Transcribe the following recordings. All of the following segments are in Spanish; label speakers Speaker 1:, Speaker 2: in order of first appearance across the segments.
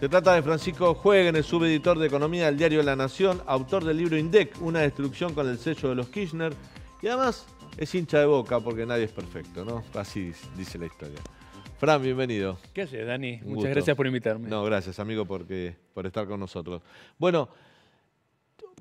Speaker 1: Se trata de Francisco Jueguen, el subeditor de Economía del diario La Nación, autor del libro INDEC, Una destrucción con el sello de los Kirchner, y además es hincha de boca porque nadie es perfecto, ¿no? Así dice la historia. Fran, bienvenido.
Speaker 2: ¿Qué haces, Dani? Muchas gracias
Speaker 1: por invitarme. No, gracias, amigo, porque, por estar con nosotros. Bueno,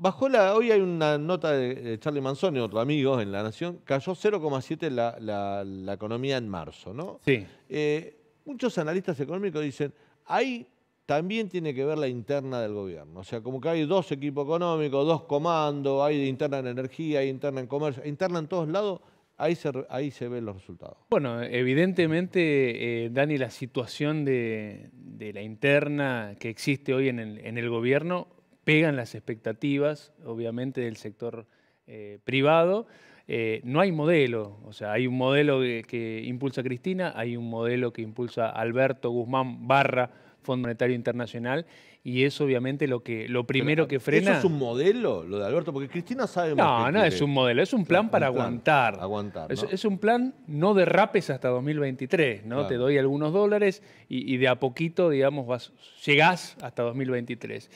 Speaker 1: bajó la. Hoy hay una nota de Charlie Manzoni, otro amigo en La Nación. Cayó 0,7 la, economía en marzo, ¿no? Sí. Eh, Muchos analistas económicos dicen, ahí también tiene que ver la interna del gobierno. O sea, como que hay dos equipos económicos, dos comandos, hay interna en energía, hay interna en comercio, interna en todos lados, ahí se, ahí se ven los resultados.
Speaker 2: Bueno, evidentemente, eh, Dani, la situación de, la interna que existe hoy en el, en el gobierno pegan las expectativas, obviamente, del sector eh, privado. Eh, no hay modelo. O sea, hay un modelo que, impulsa Cristina, hay un modelo que impulsa Alberto Guzmán barra Fondo Monetario Internacional y es obviamente lo que lo primero ah, que frena. ¿Eso es un
Speaker 1: modelo, lo de Alberto? Porque Cristina sabe No, no es un modelo,
Speaker 2: es un plan para aguantar. aguantar es, un plan no derrapes hasta 2023, ¿no? Te doy algunos dólares y, de a poquito, digamos, vas, llegás hasta 2023.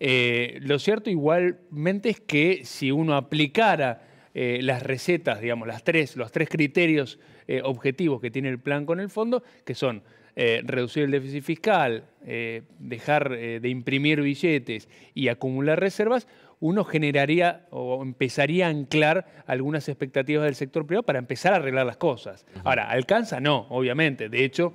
Speaker 2: Eh, lo cierto igualmente es que si uno aplicara eh, las recetas, digamos, las tres, los tres criterios eh, objetivos que tiene el plan con el fondo, que son eh, reducir el déficit fiscal, dejar de imprimir billetes y acumular reservas, uno generaría o empezaría a anclar algunas expectativas del sector privado para empezar a arreglar las cosas. Ahora, ¿alcanza? No, obviamente. De hecho,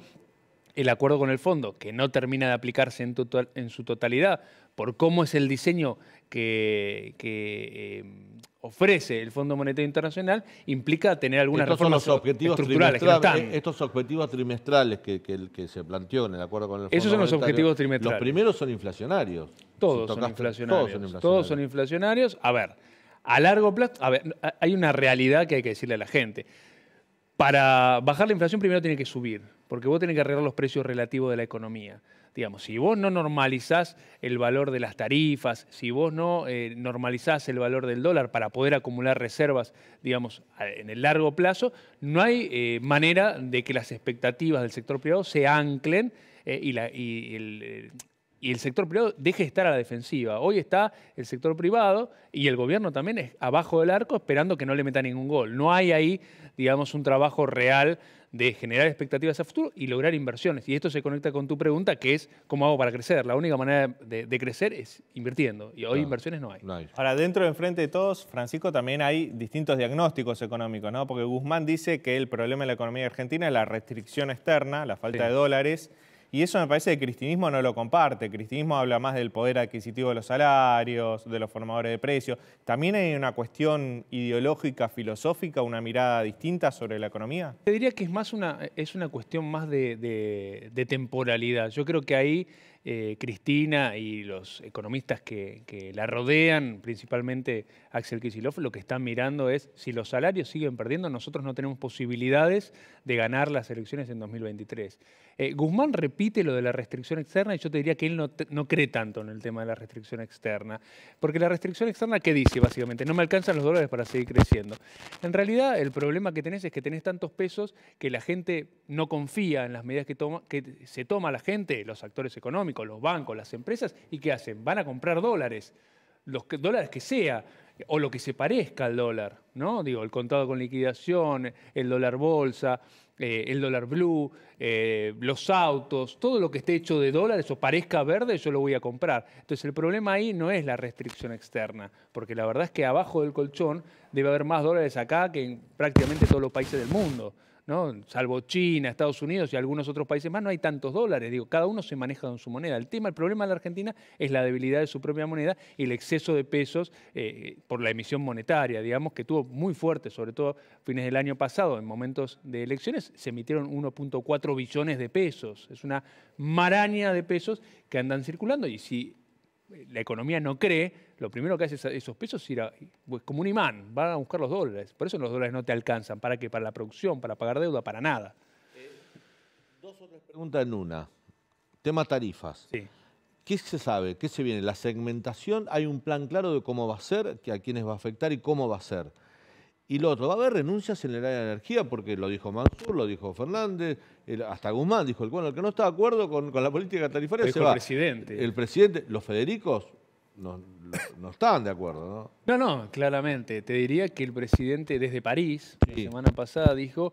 Speaker 2: el acuerdo con el fondo, que no termina de aplicarse en, en su totalidad, por cómo es el diseño que, eh, ofrece el Fondo Monetario Internacional, implica tener algunas reformas estructurales.
Speaker 1: Estos objetivos trimestrales que, se planteó en el
Speaker 2: acuerdo con el Fondo Esos son los objetivos trimestrales. Los primeros son inflacionarios. Todos, son inflacionarios. todos son inflacionarios. A ver, a largo plazo, hay una realidad que hay que decirle a la gente. Para bajar la inflación primero tiene que subir porque vos tenés que arreglar los precios relativos de la economía. Digamos, si vos no normalizás el valor de las tarifas, si vos no eh, normalizás el valor del dólar para poder acumular reservas, digamos, en el largo plazo, no hay eh, manera de que las expectativas del sector privado se anclen eh, y, el, y el sector privado deje de estar a la defensiva. Hoy está el sector privado y el gobierno también es abajo del arco esperando que no le meta ningún gol. No hay ahí, digamos, un trabajo real de generar expectativas a futuro y lograr inversiones. Y esto se conecta con tu pregunta, que es cómo hago para crecer. La única manera de, crecer es invirtiendo. Y hoy inversiones
Speaker 3: no hay. Ahora, dentro de enfrente de todos, Francisco, también hay distintos diagnósticos económicos, ¿no? Porque Guzmán dice que el problema de la economía argentina es la restricción externa, la falta de dólares y eso me parece que el cristinismo no lo comparte. El cristinismo habla más del poder adquisitivo de los salarios, de los formadores de precios. También hay una cuestión ideológica, filosófica, una mirada
Speaker 2: distinta sobre la economía. Te diría que es más una, es una cuestión más de, temporalidad. Yo creo que ahí eh, Cristina y los economistas que la rodean, principalmente Axel Kicillof lo que está mirando es si los salarios siguen perdiendo, nosotros no tenemos posibilidades de ganar las elecciones en 2023. Eh, Guzmán repite lo de la restricción externa y yo te diría que él no, cree tanto en el tema de la restricción externa, porque la restricción externa, ¿qué dice básicamente? No me alcanzan los dólares para seguir creciendo. En realidad el problema que tenés es que tenés tantos pesos que la gente no confía en las medidas que, toma, que se toma la gente, los actores económicos, los bancos, las empresas, y ¿qué hacen? Van a comprar dólares, los dólares que sea o lo que se parezca al dólar, ¿no? Digo, el contado con liquidación, el dólar bolsa, eh, el dólar blue, eh, los autos, todo lo que esté hecho de dólares o parezca verde, yo lo voy a comprar. Entonces el problema ahí no es la restricción externa, porque la verdad es que abajo del colchón debe haber más dólares acá que en prácticamente todos los países del mundo salvo China, Estados Unidos y algunos otros países más, no hay tantos dólares. Digo, cada uno se maneja con su moneda. El tema, el problema de la Argentina es la debilidad de su propia moneda y el exceso de pesos eh, por la emisión monetaria, digamos, que tuvo muy fuerte, sobre todo fines del año pasado, en momentos de elecciones, se emitieron 1.4 billones de pesos. Es una maraña de pesos que andan circulando y si la economía no cree, lo primero que hace esos pesos es ir a, como un imán, van a buscar los dólares. Por eso los dólares no te alcanzan. ¿Para qué? Para la producción, para pagar deuda, para nada. Eh, dos o tres preguntas en una.
Speaker 1: Tema tarifas. ¿Qué se sabe? ¿Qué se viene? ¿La segmentación? ¿Hay un plan claro de cómo va a ser, a quiénes va a afectar y cómo va a ser? Y lo otro, va a haber renuncias en el área de energía, porque lo dijo Mansur, lo dijo Fernández, hasta Guzmán dijo, el, bueno, el que no está de acuerdo con, la política
Speaker 2: tarifaria se va. El presidente.
Speaker 1: El presidente, los Federicos no, no,
Speaker 2: están de acuerdo, ¿no? No, no, claramente. Te diría que el presidente desde París, la semana pasada, dijo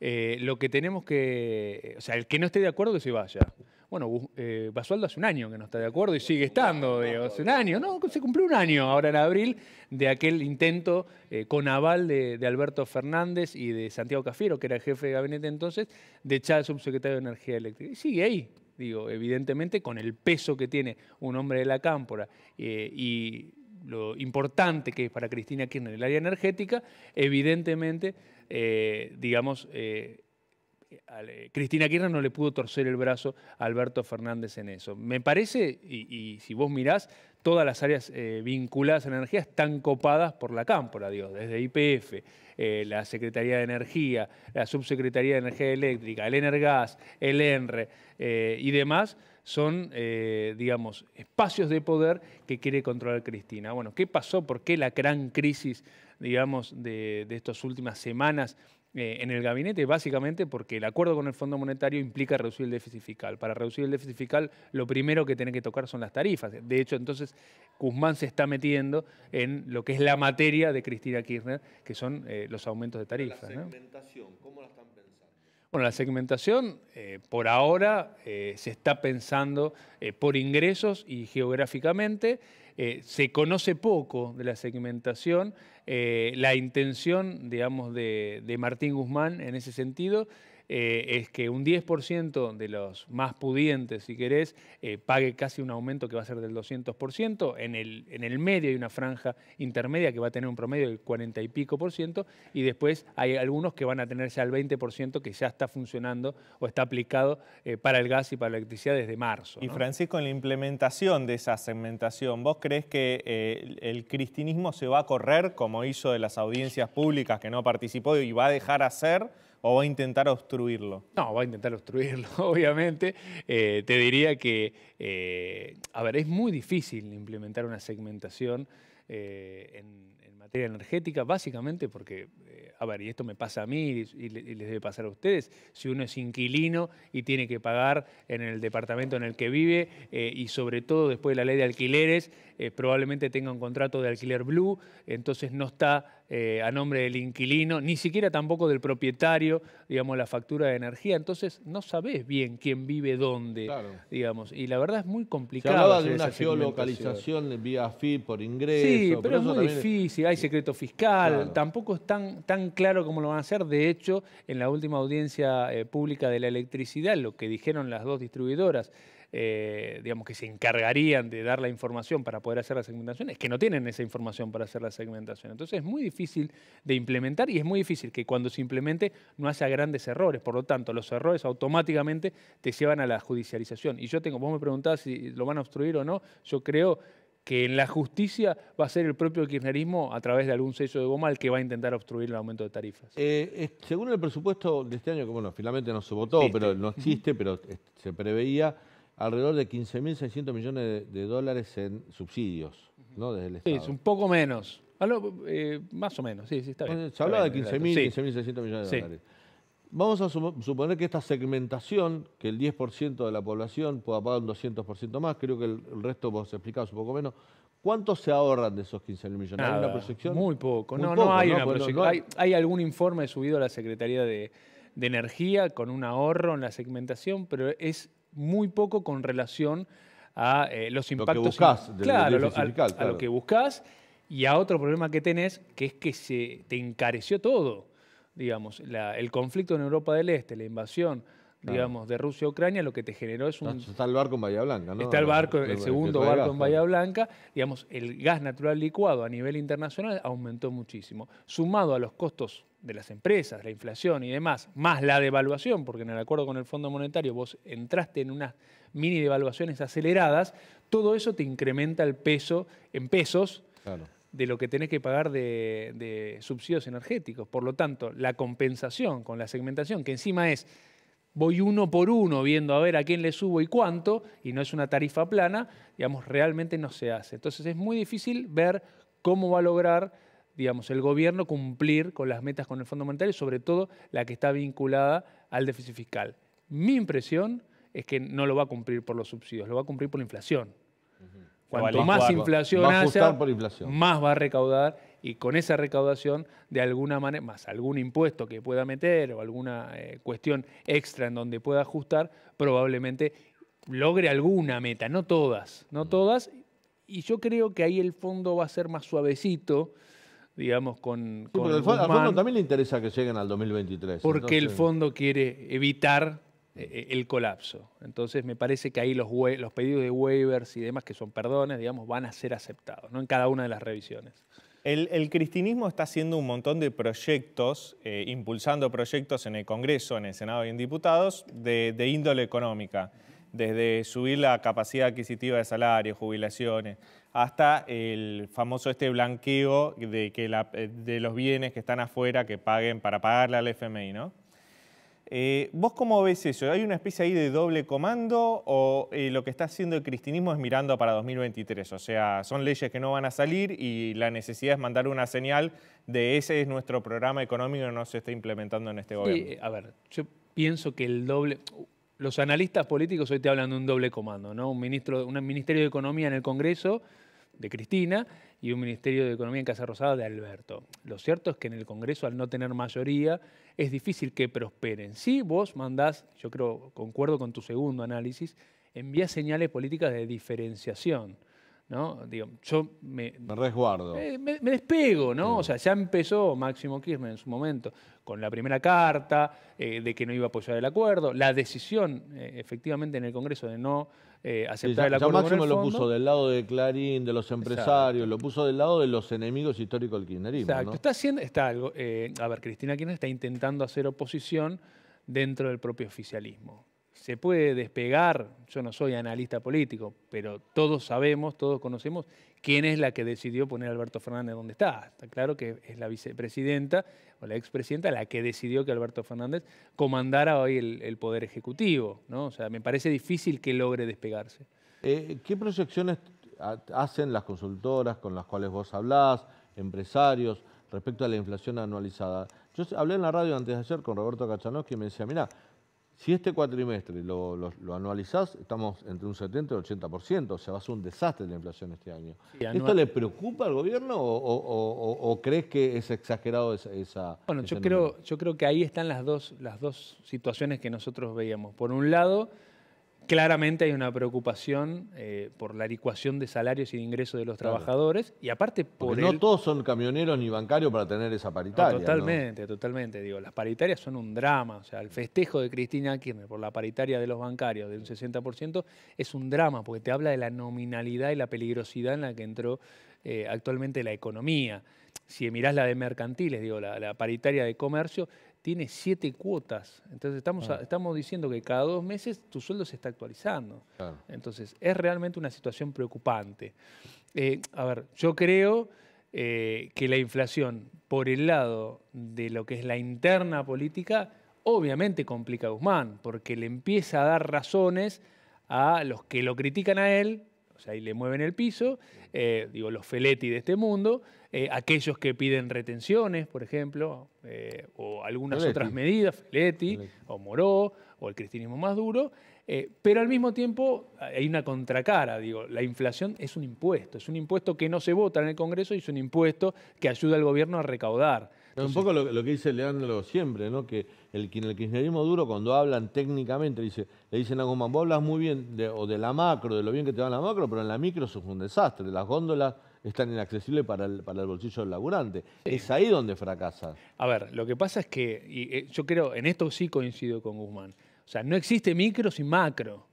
Speaker 2: eh, lo que tenemos que, o sea, el que no esté de acuerdo que se vaya. Bueno, eh, Basualdo hace un año que no está de acuerdo y sigue estando, digo, hace un año, ¿no? Se cumplió un año ahora en abril de aquel intento eh, con aval de, Alberto Fernández y de Santiago Cafiero, que era jefe de gabinete entonces, de echar al subsecretario de Energía Eléctrica. Y sigue ahí, digo, evidentemente con el peso que tiene un hombre de la cámpora eh, y lo importante que es para Cristina Kirchner el área energética, evidentemente, digamos, eh, Cristina Kirchner no le pudo torcer el brazo a Alberto Fernández en eso. Me parece, y, si vos mirás, todas las áreas eh, vinculadas a la energía están copadas por la cámpora, Dios, desde IPF, eh, la Secretaría de Energía, la Subsecretaría de Energía Eléctrica, el Energas, el ENRE y demás, son, digamos, espacios de poder que quiere controlar Cristina. Bueno, ¿qué pasó? ¿Por qué la gran crisis, digamos, de, de estas últimas semanas? Eh, en el gabinete, básicamente porque el acuerdo con el Fondo Monetario implica reducir el déficit fiscal. Para reducir el déficit fiscal, lo primero que tiene que tocar son las tarifas. De hecho, entonces Guzmán se está metiendo en lo que es la materia de Cristina Kirchner, que son eh, los aumentos de tarifas. La
Speaker 1: segmentación, ¿cómo la están pensando?
Speaker 2: Bueno, la segmentación eh, por ahora se está pensando por ingresos y geográficamente. Eh, se conoce poco de la segmentación, eh, la intención, digamos, de Martín Guzmán en ese sentido eh, es que un 10% de los más pudientes, si querés, eh, pague casi un aumento que va a ser del 200%, en el, medio hay una franja intermedia que va a tener un promedio del 40 y pico por ciento, y después hay algunos que van a tener ya el 20% que ya está funcionando o está aplicado eh, para el gas y para la electricidad desde marzo. Y Francisco, en la implementación de esa segmentación, ¿vos crees que
Speaker 3: el cristinismo se va a correr como hizo de las audiencias públicas que no participó y va a dejar
Speaker 2: hacer? ¿O va a intentar obstruirlo? No, va a intentar obstruirlo, obviamente. Eh, te diría que, eh, a ver, es muy difícil implementar una segmentación eh, en, materia energética, básicamente porque, a ver, y esto me pasa a mí y, y, les debe pasar a ustedes, si uno es inquilino y tiene que pagar en el departamento en el que vive y sobre todo después de la ley de alquileres, probablemente tenga un contrato de alquiler blue, entonces no está eh, a nombre del inquilino, ni siquiera tampoco del propietario, digamos, la factura de energía. Entonces no sabes bien quién vive dónde, digamos. Y la verdad es muy complicado. hablaba de una geolocalización
Speaker 1: vía FI por ingreso. Sí, pero, es muy
Speaker 2: difícil. Hay secreto fiscal. Tampoco es tan, tan claro como lo van a hacer. De hecho, en la última audiencia eh, pública de la electricidad, lo que dijeron las dos distribuidoras, eh, digamos, que se encargarían de dar la información para poder hacer la segmentación, es que no tienen esa información para hacer la segmentación. Entonces es muy difícil de implementar y es muy difícil que cuando se implemente no haya grandes errores. Por lo tanto, los errores automáticamente te llevan a la judicialización. Y yo tengo, vos me preguntás si lo van a obstruir o no, yo creo que en la justicia va a ser el propio kirchnerismo a través de algún sello de goma el que va a intentar obstruir el aumento de tarifas.
Speaker 1: Eh, según el presupuesto de este año, que bueno, finalmente no se votó, pero no existe, pero se preveía, alrededor de 15.600 millones de, dólares en subsidios, ¿no? Desde el Estado. Sí, es un
Speaker 2: poco menos. Eh, más o menos, sí, sí, está bien. Se hablaba de 15.600 millones de dólares.
Speaker 1: Vamos a suponer que esta segmentación, que el 10% de la población pueda pagar un 200% más, creo que el, resto vos explicabas un poco menos, ¿Cuánto se ahorran de esos 15 mil millones? Nada, ¿Hay una proyección? Muy poco. no, no hay una proyección.
Speaker 2: hay... algún informe subido a la Secretaría de, Energía con un ahorro en la segmentación, pero es muy poco con relación a eh, los impactos. Lo que buscas a, lo que buscas y a otro problema que tenés, que es que se te encareció todo. Digamos, el conflicto en Europa del Este, la invasión digamos, de Rusia a Ucrania, lo que te generó es un... Está el barco en Bahía Blanca, ¿no? Está el barco, el segundo barco en Bahía Blanca, digamos, el gas natural licuado a nivel internacional aumentó muchísimo, sumado a los costos de las empresas, la inflación y demás, más la devaluación, porque en el acuerdo con el Fondo Monetario vos entraste en unas mini devaluaciones aceleradas, todo eso te incrementa el peso en pesos de lo que tenés que pagar de, subsidios energéticos. Por lo tanto, la compensación con la segmentación, que encima es voy uno por uno viendo a ver a quién le subo y cuánto, y no es una tarifa plana, digamos, realmente no se hace. Entonces es muy difícil ver cómo va a lograr, digamos, el gobierno cumplir con las metas con el Fondo Monetario, sobre todo la que está vinculada al déficit fiscal. Mi impresión es que no lo va a cumplir por los subsidios, lo va a cumplir por la inflación. Cuanto más inflación haya, inflación. más va a recaudar y con esa recaudación, de alguna manera, más algún impuesto que pueda meter o alguna eh, cuestión extra en donde pueda ajustar, probablemente logre alguna meta, no todas, no mm. todas. Y yo creo que ahí el fondo va a ser más suavecito, digamos, con. pero a fondo también le interesa que lleguen al 2023. Porque el fondo quiere evitar mm. eh, el colapso. Entonces me parece que ahí los, los pedidos de waivers y demás, que son perdones, digamos, van a ser aceptados, ¿no? En cada una de las revisiones. El, cristinismo está haciendo un montón de proyectos, eh, impulsando
Speaker 3: proyectos en el Congreso, en el Senado y en diputados, de, índole económica, desde subir la capacidad adquisitiva de salarios, jubilaciones, hasta el famoso este blanqueo de, eh, los bienes que están afuera que paguen para pagarle al FMI, ¿no? Eh, ¿Vos cómo ves eso? ¿Hay una especie ahí de doble comando o eh, lo que está haciendo el cristinismo es mirando para 2023? O sea, son leyes que no van a salir y la necesidad es mandar una señal de ese es nuestro programa económico y no se está implementando
Speaker 2: en este gobierno. a ver, yo pienso que el doble... Los analistas políticos hoy te hablan de un doble comando, ¿no? Un, ministro, un ministerio de Economía en el Congreso de Cristina y un Ministerio de Economía en Casa Rosada de Alberto. Lo cierto es que en el Congreso, al no tener mayoría, es difícil que prosperen. Si vos mandás, yo creo, concuerdo con tu segundo análisis, envía señales políticas de diferenciación Digo, yo me, resguardo. Eh, me, despego, ¿no? O sea, ya empezó Máximo Kirchner en su momento con la primera carta eh, de que no iba a apoyar el acuerdo, la decisión eh, efectivamente en el Congreso de no aceptar el acuerdo. Ya Máximo lo puso del
Speaker 1: lado de Clarín, de los empresarios, lo puso del
Speaker 2: lado de los enemigos históricos del kirchnerismo. Exacto. Está haciendo, está algo, a ver, Cristina Kirchner está intentando hacer oposición dentro del propio oficialismo se puede despegar, yo no soy analista político, pero todos sabemos, todos conocemos quién es la que decidió poner a Alberto Fernández donde está. Está claro que es la vicepresidenta o la expresidenta la que decidió que Alberto Fernández comandara hoy el, Poder Ejecutivo. ¿no? O sea, me parece difícil que logre despegarse.
Speaker 1: Eh, ¿Qué proyecciones hacen las consultoras con las cuales vos hablás, empresarios, respecto a la inflación anualizada? Yo hablé en la radio antes de ayer con Roberto Cachanoski y me decía, mira, si este cuatrimestre lo, lo, anualizás, estamos entre un 70 y un 80%, o sea, va a ser un desastre la inflación este año. ¿Esto le preocupa al gobierno o, crees que es exagerado esa... bueno, yo,
Speaker 2: creo, yo creo que ahí están las dos, las dos situaciones que nosotros veíamos. Por un lado, Claramente hay una preocupación eh, por la licuación de salarios y de ingresos de los trabajadores y aparte por Porque no todos son camioneros ni bancarios para tener esa paritaria. totalmente, totalmente. Digo, las paritarias son un drama. O sea, el festejo de Cristina Kirchner por la paritaria de los bancarios de un 60% es un drama porque te habla de la nominalidad y la peligrosidad en la que entró eh, actualmente la economía. Si mirás la de mercantiles, digo, la paritaria de comercio, tiene siete cuotas. Entonces estamos, estamos diciendo que cada dos meses tu sueldo se está actualizando. Entonces es realmente una situación preocupante. Eh, a ver, yo creo eh, que la inflación, por el lado de lo que es la interna política, obviamente complica a Guzmán, porque le empieza a dar razones a los que lo critican a él o sea, ahí le mueven el piso, eh, digo, los feletti de este mundo, eh, aquellos que piden retenciones, por ejemplo, eh, o algunas otras medidas, Feletti, o Moró, o el cristianismo más duro, pero al mismo tiempo hay una contracara, digo, la inflación es un impuesto, es un impuesto que no se vota en el Congreso y es un impuesto que ayuda al gobierno a recaudar un poco lo, que dice Leandro siempre,
Speaker 1: ¿no? que el, el kirchnerismo duro cuando hablan técnicamente dice, le dicen a Guzmán, vos hablas muy bien de, o de la macro, de lo bien que te va la macro, pero en la micro eso es un desastre, las góndolas están inaccesibles
Speaker 2: para el, bolsillo del laburante. Es ahí donde fracasa. A ver, lo que pasa es que, y, eh, yo creo, en esto sí coincido con Guzmán, o sea, no existe micro sin macro.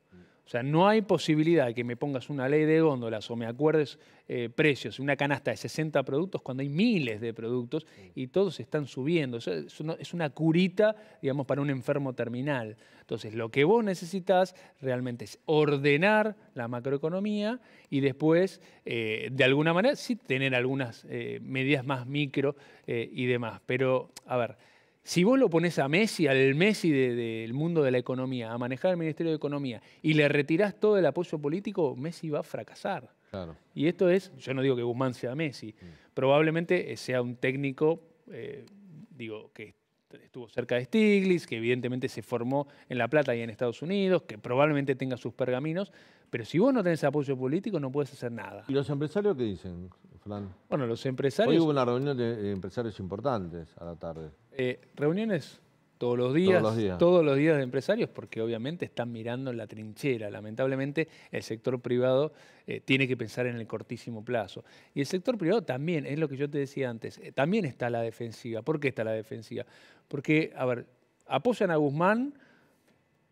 Speaker 2: O sea, no hay posibilidad de que me pongas una ley de góndolas o me acuerdes eh, precios, una canasta de 60 productos cuando hay miles de productos y todos están subiendo. es una curita, digamos, para un enfermo terminal. Entonces, lo que vos necesitas realmente es ordenar la macroeconomía y después, eh, de alguna manera, sí tener algunas eh, medidas más micro y demás. Pero, a ver si vos lo pones a Messi, al Messi del mundo de la economía, a manejar el Ministerio de Economía y le retirás todo el apoyo político, Messi va a fracasar. Claro. Y esto es, yo no digo que Guzmán sea Messi, mm. probablemente eh, sea un técnico, eh, digo, que estuvo cerca de Stiglitz, que evidentemente se formó en La Plata y en Estados Unidos, que probablemente tenga sus pergaminos, pero si vos no tenés apoyo político, no puedes hacer nada. ¿Y los empresarios qué dicen, Flan? Bueno, los empresarios. Hoy hubo una
Speaker 1: reunión de eh, empresarios importantes
Speaker 2: a la tarde. Eh, reuniones todos los, días, todos los días, de empresarios, porque obviamente están mirando en la trinchera. Lamentablemente, el sector privado eh, tiene que pensar en el cortísimo plazo. Y el sector privado también, es lo que yo te decía antes, también está la defensiva. ¿Por qué está la defensiva? Porque, a ver, apoyan a Guzmán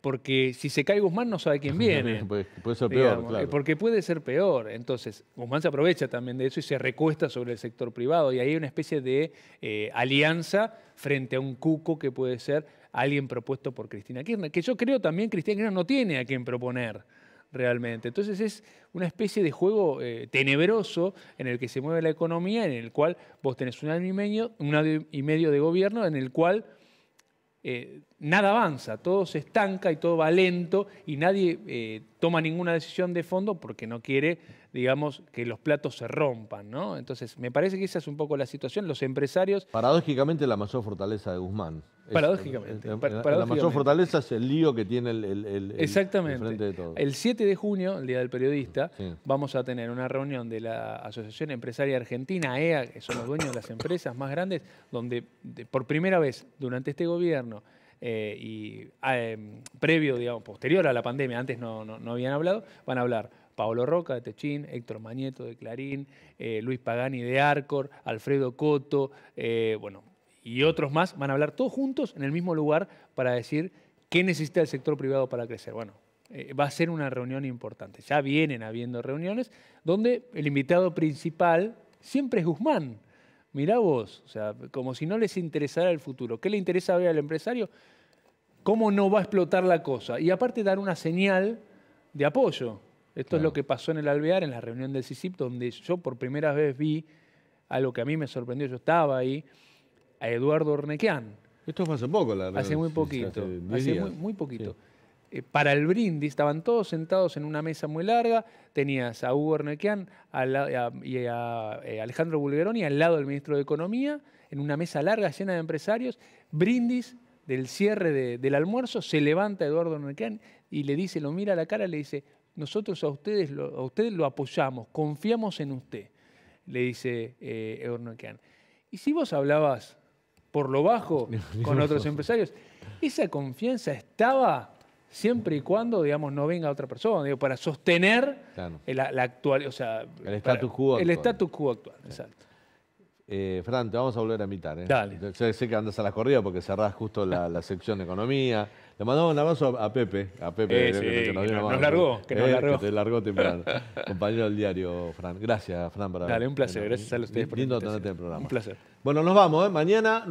Speaker 2: porque si se cae Guzmán no sabe quién viene.
Speaker 1: puede, ser peor, claro.
Speaker 2: Porque puede ser peor. Entonces, Guzmán se aprovecha también de eso y se recuesta sobre el sector privado. Y ahí hay una especie de eh, alianza frente a un cuco que puede ser alguien propuesto por Cristina Kirchner, que yo creo también Cristina Kirchner no tiene a quién proponer realmente. Entonces es una especie de juego eh, tenebroso en el que se mueve la economía, en el cual vos tenés un año y medio, un año y medio de gobierno, en el cual... Eh, nada avanza, todo se estanca y todo va lento y nadie eh, toma ninguna decisión de fondo porque no quiere, digamos, que los platos se rompan, ¿no? Entonces, me parece que esa es un poco la situación. Los empresarios...
Speaker 1: Paradójicamente, la mayor fortaleza de Guzmán. Eh, paradójicamente. Eh, la mayor fortaleza es el lío que tiene el, el, Exactamente. El, de todo.
Speaker 2: el 7 de junio, el Día del Periodista, vamos a tener una reunión de la Asociación Empresaria Argentina, EA, que son los dueños de las empresas más grandes, donde por primera vez durante este gobierno eh, y ah, em, previo, digamos, posterior a la pandemia, antes no, no, habían hablado, van a hablar Paolo Roca de Techín, Héctor Mañeto de Clarín, eh, Luis Pagani de Arcor, Alfredo Coto, eh, bueno, y otros más van a hablar todos juntos en el mismo lugar para decir qué necesita el sector privado para crecer. Bueno, va a ser una reunión importante. Ya vienen habiendo reuniones donde el invitado principal siempre es Guzmán. Mirá vos, o sea, como si no les interesara el futuro. ¿Qué le interesa ver al empresario? ¿Cómo no va a explotar la cosa? Y aparte dar una señal de apoyo. Esto es lo que pasó en el Alvear, en la reunión del CICIP, donde yo por primera vez vi algo que a mí me sorprendió, yo estaba ahí, a Eduardo Ornequian. Esto fue hace poco, la verdad. Hace muy poquito, hace, muy, poquito. Eh, para el brindis, estaban todos sentados en una mesa muy larga, tenías a Hugo Ernequian y a, eh, Alejandro Bulgaroni al lado del ministro de Economía, en una mesa larga llena de empresarios, brindis del cierre del almuerzo, se levanta Eduardo Ernequian y le dice, lo mira a la cara, le dice, nosotros a ustedes lo, a ustedes lo apoyamos, confiamos en usted, le dice Eduardo eh, Y si vos hablabas por lo bajo con otros empresarios, esa confianza estaba siempre y cuando, digamos, no venga otra persona, digo, para sostener el, la actual, o sea,
Speaker 1: el status quo actual. El estatus
Speaker 2: quo actual, exacto.
Speaker 1: Eh, Fran, te vamos a volver a invitar. ¿eh? Dale. Yo sé que andas a las corridas porque cerrás justo la, sección de economía. Le mandamos un abrazo a, Pepe. A Pepe, eh, eh, que nos, largó. Que nos largó. Que largó temprano. Compañero del diario, Fran. Gracias, Fran. Para Dale, un placer. gracias a ustedes por Lindo tenerte en el programa. Un placer. Bueno, nos vamos. Mañana.